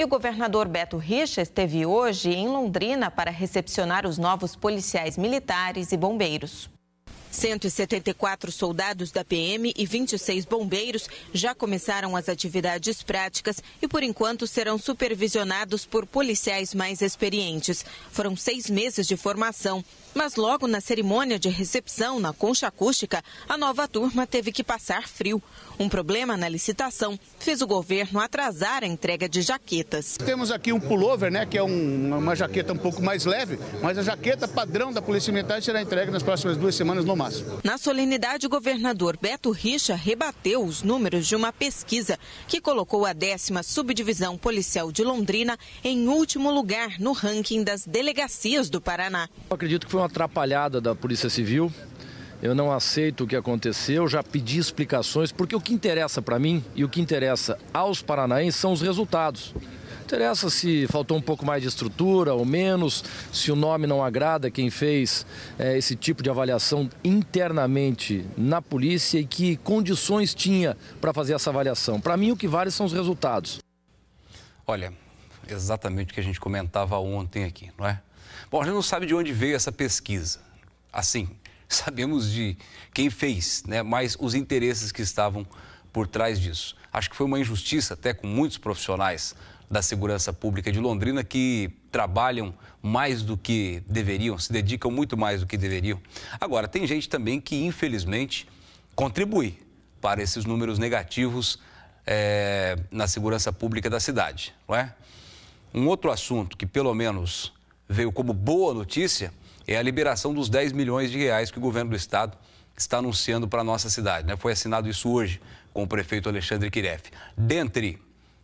E o governador Beto Richa esteve hoje em Londrina para recepcionar os novos policiais militares e bombeiros. 174 soldados da PM e 26 bombeiros já começaram as atividades práticas e, por enquanto, serão supervisionados por policiais mais experientes. Foram seis meses de formação, mas logo na cerimônia de recepção na concha acústica, a nova turma teve que passar frio. Um problema na licitação fez o governo atrasar a entrega de jaquetas. Temos aqui um pullover, né, que é um, uma jaqueta um pouco mais leve, mas a jaqueta padrão da Polícia Militar será entregue nas próximas duas semanas no mar. Na solenidade, o governador Beto Richa rebateu os números de uma pesquisa que colocou a décima subdivisão policial de Londrina em último lugar no ranking das delegacias do Paraná. Eu acredito que foi uma atrapalhada da Polícia Civil. Eu não aceito o que aconteceu, já pedi explicações, porque o que interessa para mim e o que interessa aos paranaenses são os resultados interessa se faltou um pouco mais de estrutura ou menos, se o nome não agrada quem fez é, esse tipo de avaliação internamente na polícia e que condições tinha para fazer essa avaliação. Para mim, o que vale são os resultados. Olha, exatamente o que a gente comentava ontem aqui, não é? Bom, a gente não sabe de onde veio essa pesquisa. Assim, sabemos de quem fez, né? mas os interesses que estavam por trás disso. Acho que foi uma injustiça até com muitos profissionais da Segurança Pública de Londrina que trabalham mais do que deveriam, se dedicam muito mais do que deveriam. Agora, tem gente também que, infelizmente, contribui para esses números negativos é, na segurança pública da cidade, não é? Um outro assunto que, pelo menos, veio como boa notícia é a liberação dos 10 milhões de reais que o governo do estado está anunciando para a nossa cidade. Né? Foi assinado isso hoje com o prefeito Alexandre Kireff. Dentre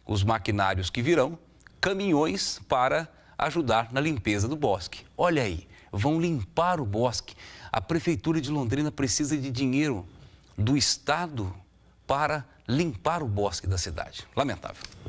os maquinários que virão, caminhões para ajudar na limpeza do bosque. Olha aí, vão limpar o bosque. A Prefeitura de Londrina precisa de dinheiro do Estado para limpar o bosque da cidade. Lamentável.